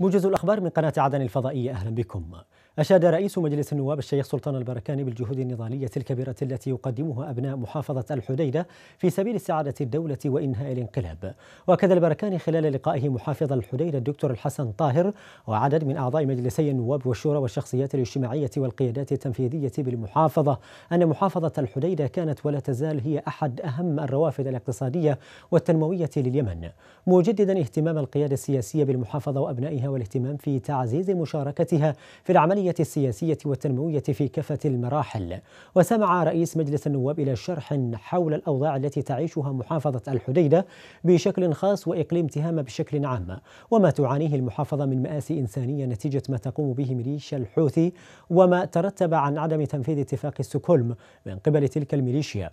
موجز الأخبار من قناة عدن الفضائية أهلا بكم أشاد رئيس مجلس النواب الشيخ سلطان البركاني بالجهود النضالية الكبيرة التي يقدمها أبناء محافظة الحديدة في سبيل استعادة الدولة وإنهاء الانقلاب وأكد البركاني خلال لقائه محافظ الحديدة الدكتور الحسن طاهر وعدد من أعضاء مجلسي النواب والشورى والشخصيات الاجتماعية والقيادات التنفيذية بالمحافظة أن محافظة الحديدة كانت ولا تزال هي أحد أهم الروافد الاقتصادية والتنموية لليمن مجددا اهتمام القيادة السياسية بالمحافظة وأبنائها والاهتمام في تعزيز مشاركتها في العمل العملية السياسية والتنموية في كافة المراحل وسمع رئيس مجلس النواب إلى شرح حول الأوضاع التي تعيشها محافظة الحديدة بشكل خاص وإقليم تهامة بشكل عام وما تعانيه المحافظة من مآسي إنسانية نتيجة ما تقوم به ميليشيا الحوثي وما ترتب عن عدم تنفيذ اتفاق ستوكهولم من قبل تلك الميليشيا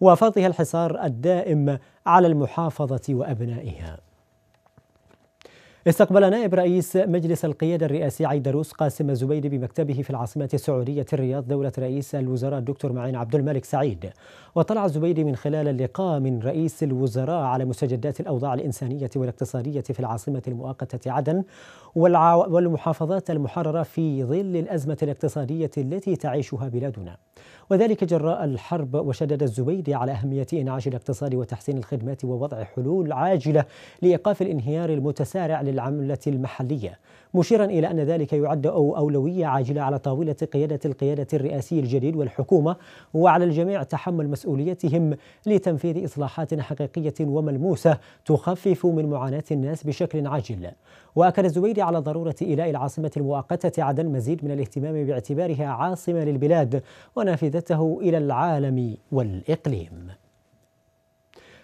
وفرضها الحصار الدائم على المحافظة وأبنائها استقبل نائب رئيس مجلس القيادة الرئاسي عيدروس قاسم الزبيدي بمكتبه في العاصمة السعودية الرياض دولة رئيس الوزراء الدكتور معين عبد الملك سعيد وطلع الزبيدي من خلال اللقاء من رئيس الوزراء على مستجدات الأوضاع الإنسانية والاقتصادية في العاصمة المؤقتة عدن والمحافظات المحررة في ظل الأزمة الاقتصادية التي تعيشها بلادنا وذلك جراء الحرب وشدد الزبيدي على أهمية إنعاش الاقتصاد وتحسين الخدمات ووضع حلول عاجلة لإيقاف الانهيار المتسارع العملة المحلية مشيرا إلى أن ذلك يعد أو أولوية عاجلة على طاولة قيادة القيادة الرئاسي الجديد والحكومة وعلى الجميع تحمل مسؤوليتهم لتنفيذ إصلاحات حقيقية وملموسة تخفف من معاناة الناس بشكل عاجل وأكد الزبيدي على ضرورة إيلاء العاصمة المؤقتة عدن مزيد من الاهتمام باعتبارها عاصمة للبلاد ونافذته إلى العالم والإقليم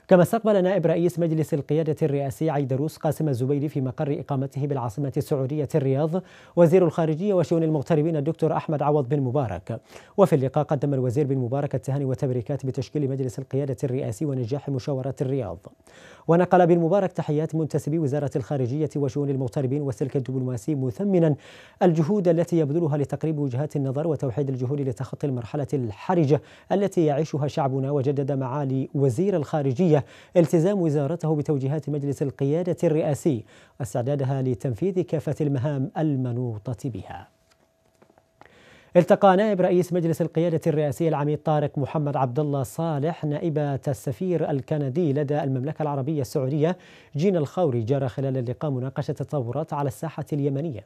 كما استقبل نائب رئيس مجلس القيادة الرئاسي عيدروس قاسم الزبيدي في مقر إقامته بالعاصمة السعودية الرياض وزير الخارجية وشؤون المغتربين الدكتور أحمد عوض بن مبارك وفي اللقاء قدم الوزير بن مبارك التهاني والتبريكات بتشكيل مجلس القيادة الرئاسي ونجاح مشاورة الرياض ونقل بن مبارك تحيات منتسبي وزارة الخارجية وشؤون المغتربين والسلك الدبلوماسي مثمنا الجهود التي يبذلها لتقريب وجهات النظر وتوحيد الجهود لتخطي المرحلة الحرجة التي يعيشها شعبنا وجدد معالي وزير الخارجية الدولية التزام وزارته بتوجيهات مجلس القيادة الرئاسي واستعدادها لتنفيذ كافة المهام المنوطة بها التقى نائب رئيس مجلس القيادة الرئاسي العميد طارق محمد عبد الله صالح نائبة السفير الكندي لدى المملكة العربية السعودية جينا الخوري جرى خلال اللقاء مناقشة التطورات على الساحة اليمنية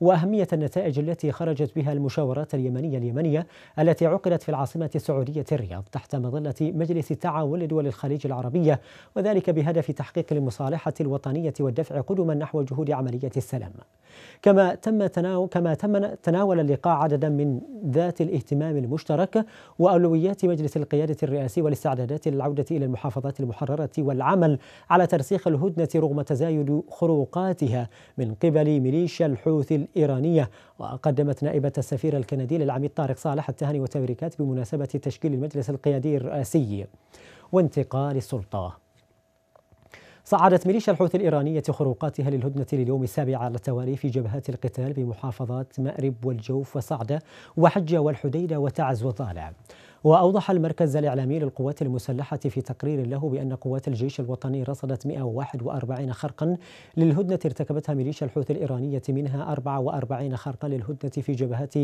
وأهمية النتائج التي خرجت بها المشاورات اليمنية اليمنية التي عقدت في العاصمة السعودية الرياض تحت مظلة مجلس التعاون لدول الخليج العربية وذلك بهدف تحقيق المصالحة الوطنية والدفع قدما نحو جهود عملية السلام كما تم تناول كما تم تناول اللقاء عددا من ذات الاهتمام المشترك وأولويات مجلس القيادة الرئاسي والاستعدادات للعودة إلى المحافظات المحررة والعمل على ترسيخ الهدنة رغم تزايد خروقاتها من قبل ميليشيا الحوثي الإيرانية وقدمت نائبة السفير الكندي للعميد طارق صالح التهاني والتبريكات بمناسبة تشكيل المجلس القيادي الرئاسي وانتقال السلطة صعدت ميليشيا الحوثي الإيرانية خروقاتها للهدنة لليوم السابع على التوالي في جبهات القتال بمحافظات مأرب والجوف وصعدة وحجة والحديدة وتعز وطالع وأوضح المركز الإعلامي للقوات المسلحة في تقرير له بأن قوات الجيش الوطني رصدت 141 خرقا للهدنة ارتكبتها ميليشيا الحوثي الإيرانية منها 44 خرقا للهدنة في جبهات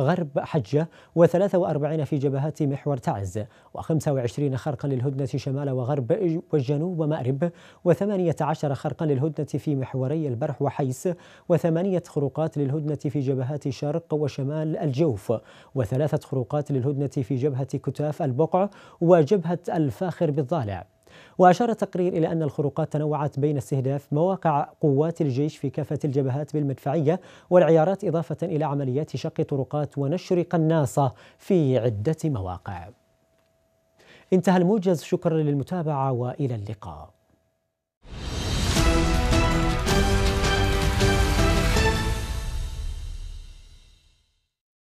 غرب حجة و43 في جبهات محور تعز و25 خرقا للهدنة شمال وغرب وجنوب ومأرب و18 خرقا للهدنة في محوري البرح وحيس و8 خروقات للهدنة في جبهات شرق وشمال الجوف و3 خروقات للهدنة في جبهة جبهة كتاف البقع وجبهة الفاخر بالضالع وأشار التقرير إلى أن الخروقات تنوعت بين استهداف مواقع قوات الجيش في كافة الجبهات بالمدفعية والعيارات إضافة إلى عمليات شق طرقات ونشر قناصة في عدة مواقع انتهى الموجز شكرا للمتابعة وإلى اللقاء